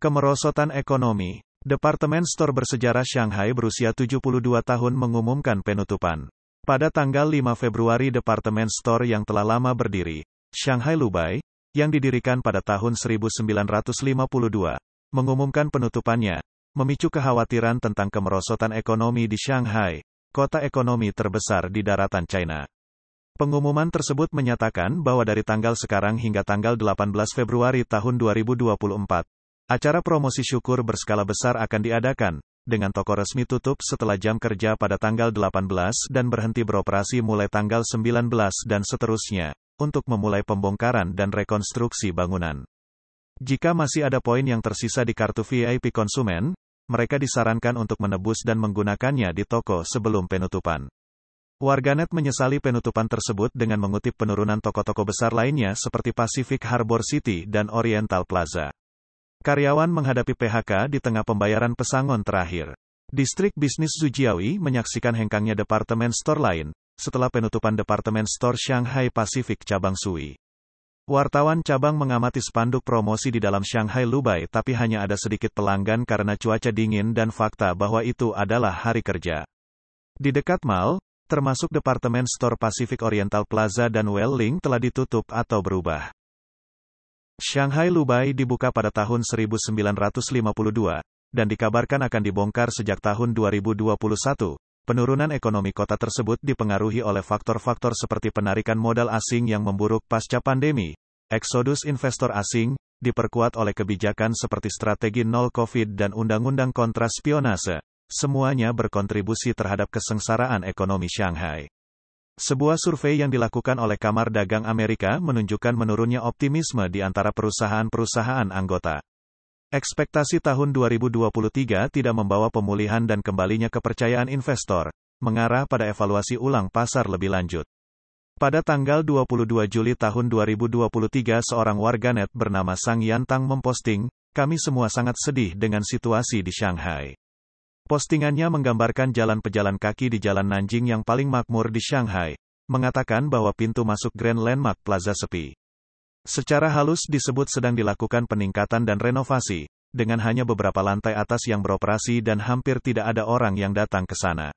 Kemerosotan ekonomi. Departemen Store bersejarah Shanghai berusia 72 tahun mengumumkan penutupan. Pada tanggal 5 Februari Departemen Store yang telah lama berdiri, Shanghai Lubai, yang didirikan pada tahun 1952, mengumumkan penutupannya, memicu kekhawatiran tentang kemerosotan ekonomi di Shanghai, kota ekonomi terbesar di daratan China. Pengumuman tersebut menyatakan bahwa dari tanggal sekarang hingga tanggal 18 Februari tahun 2024, Acara promosi syukur berskala besar akan diadakan, dengan toko resmi tutup setelah jam kerja pada tanggal 18 dan berhenti beroperasi mulai tanggal 19 dan seterusnya, untuk memulai pembongkaran dan rekonstruksi bangunan. Jika masih ada poin yang tersisa di kartu VIP konsumen, mereka disarankan untuk menebus dan menggunakannya di toko sebelum penutupan. Warganet menyesali penutupan tersebut dengan mengutip penurunan toko-toko besar lainnya seperti Pacific Harbor City dan Oriental Plaza. Karyawan menghadapi PHK di tengah pembayaran pesangon terakhir. Distrik bisnis Zujiawi menyaksikan hengkangnya departemen store lain, setelah penutupan departemen store Shanghai Pacific cabang Sui. Wartawan cabang mengamati spanduk promosi di dalam Shanghai Lubai tapi hanya ada sedikit pelanggan karena cuaca dingin dan fakta bahwa itu adalah hari kerja. Di dekat mal, termasuk departemen store Pacific Oriental Plaza dan Welling telah ditutup atau berubah. Shanghai Lubai dibuka pada tahun 1952, dan dikabarkan akan dibongkar sejak tahun 2021. Penurunan ekonomi kota tersebut dipengaruhi oleh faktor-faktor seperti penarikan modal asing yang memburuk pasca pandemi, eksodus investor asing, diperkuat oleh kebijakan seperti strategi nol COVID dan undang-undang kontra spionase. Semuanya berkontribusi terhadap kesengsaraan ekonomi Shanghai. Sebuah survei yang dilakukan oleh Kamar Dagang Amerika menunjukkan menurunnya optimisme di antara perusahaan-perusahaan anggota. Ekspektasi tahun 2023 tidak membawa pemulihan dan kembalinya kepercayaan investor, mengarah pada evaluasi ulang pasar lebih lanjut. Pada tanggal 22 Juli tahun 2023 seorang warganet bernama Sang Yantang memposting, kami semua sangat sedih dengan situasi di Shanghai. Postingannya menggambarkan jalan pejalan kaki di Jalan Nanjing yang paling makmur di Shanghai, mengatakan bahwa pintu masuk Grand Landmark Plaza sepi. Secara halus disebut sedang dilakukan peningkatan dan renovasi, dengan hanya beberapa lantai atas yang beroperasi dan hampir tidak ada orang yang datang ke sana.